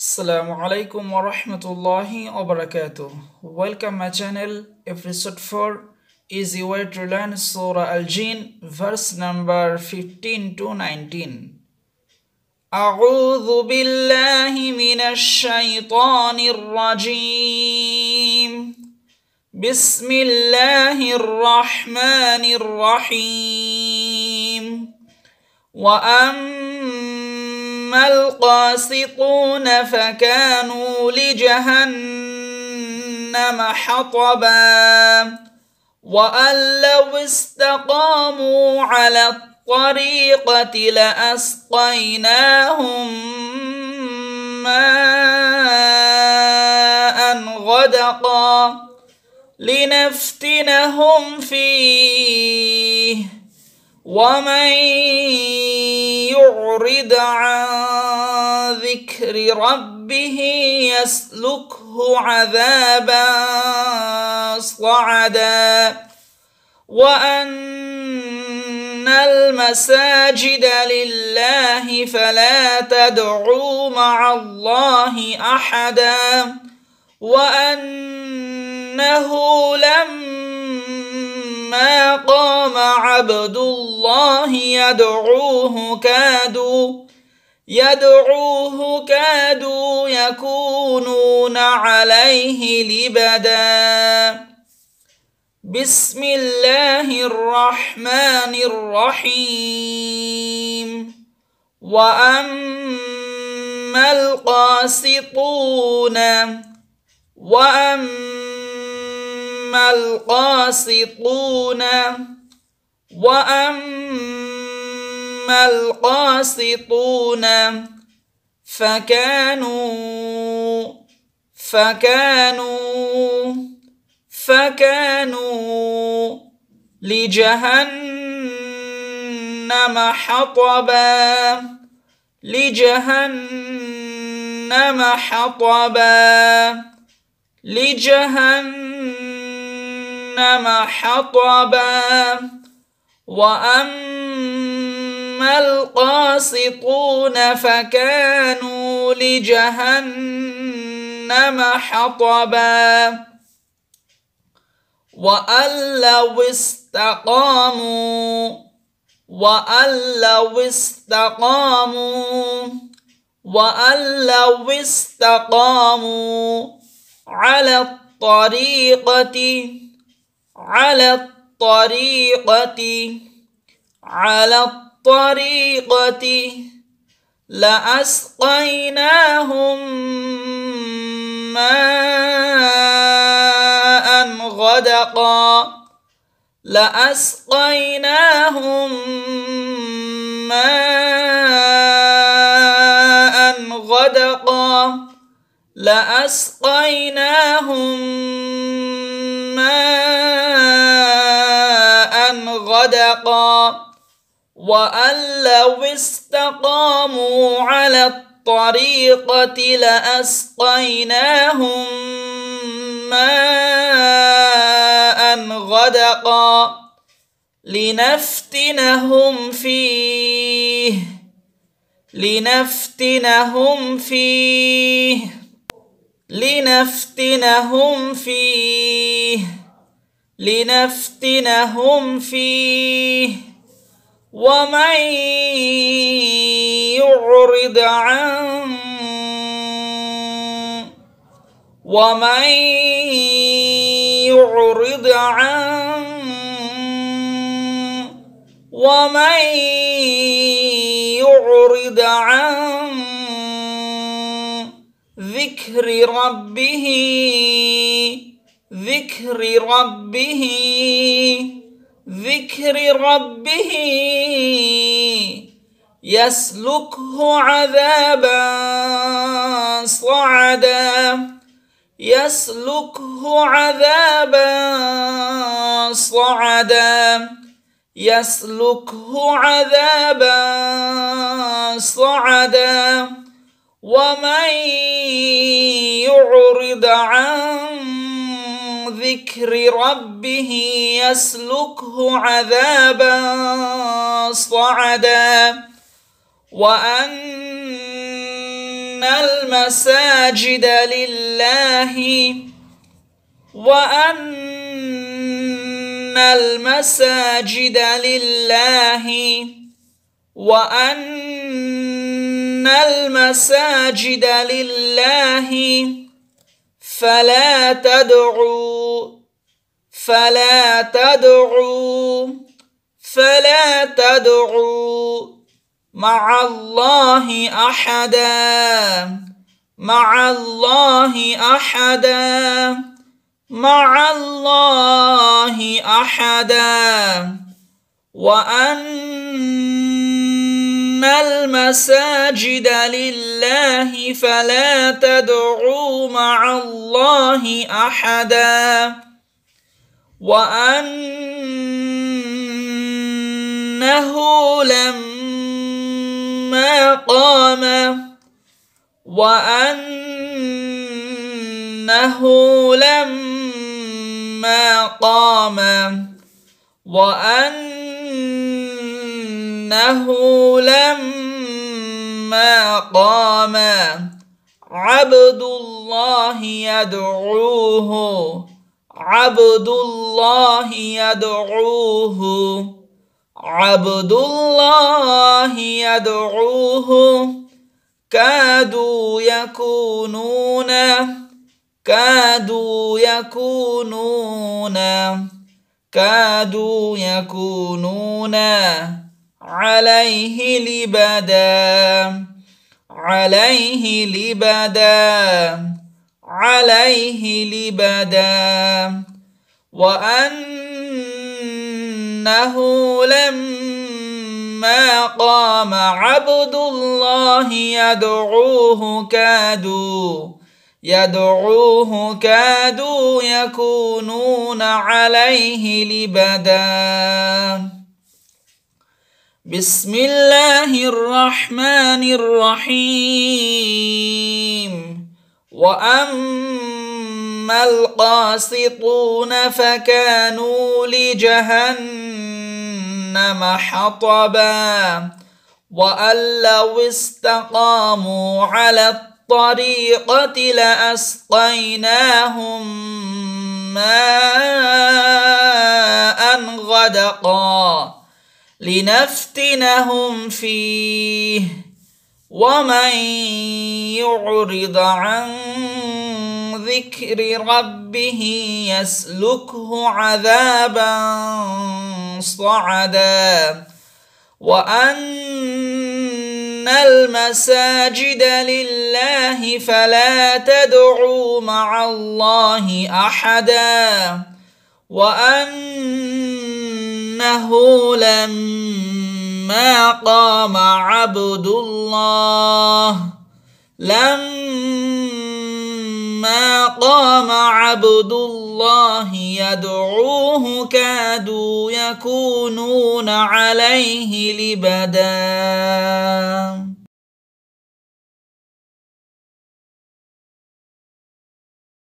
Assalamu alaikum wa rahmatullahi wa barakatuh. Welcome my channel. Episode 4 easy way to learn Surah Al-Jin verse number 15 to 19. بسم الله الرحمن الرحيم وأما أما القاسطون فكانوا لجهنم حطبا وأن لو استقاموا على الطريقة لأسقيناهم ماء غدقا لنفتنهم فيه ومن يعرض عن ذكر ربه يسلكه عذابا صعدا وان المساجد لله فلا تدعوا مع الله احدا وانه لم ما قام عبد الله يدعوه كادوا يدعوه كادوا يكونون عليه لبدا بسم الله الرحمن الرحيم واما القاسطون واما واما القاسطون واما القاسطون فكانوا فكانوا فكانوا لجهنم حطبا لجهنم حطبا لجهنم جهنم حطبا واما القاسطون فكانوا لجهنم حطبا وان لو استقاموا وان لو استقاموا وأن لو استقاموا على الطريقة على الطريقة على الطريقة لأسقيناهم ماء غدقا لأسقيناهم ماء غدقا لأسقيناهم واتقى وأن لو استقاموا على الطريقة لأسقيناهم ماء غدقا لنفتنهم فيه لنفتنهم فيه لنفتنهم فيه لنفتنهم فيه ومن يعرض عن ومن يعرض عن ومن يعرض عن ذكر ربه ذكر ربه ذكر ربه يسلكه عذابا صعدا يسلكه عذابا صعدا يسلكه عذابا صعدا ومن يعرض عن ذكر ربه يسلكه عذابا صعدا وأن المساجد لله وأن المساجد لله وأن المساجد لله فلا تدعوا فلا تدعوا فلا تدعوا مع الله احدا مع الله احدا مع الله احدا وان ان المساجد لله فلا تدعوا مع الله احدا وانه لما قام وانه لما قام وأن إنه لما قام عبد الله يدعوه عبد الله يدعوه عبد الله يدعوه كادوا يكونون كادوا يكونون كادوا يكونون عليه لبدا عليه لبدا عليه لبدا وأنه لما قام عبد الله يدعوه كادوا يدعوه كادوا يكونون عليه لبداً بسم الله الرحمن الرحيم واما القاسطون فكانوا لجهنم حطبا وان لو استقاموا على الطريقه لاسقيناهم ماء غدقا لنفتنهم فيه ومن يعرض عن ذكر ربه يسلكه عذابا صعدا وأن المساجد لله فلا تدعوا مع الله أحدا وأن انه لما قام عبد الله لما قام عبد الله يدعوه كادوا يكونون عليه لبدا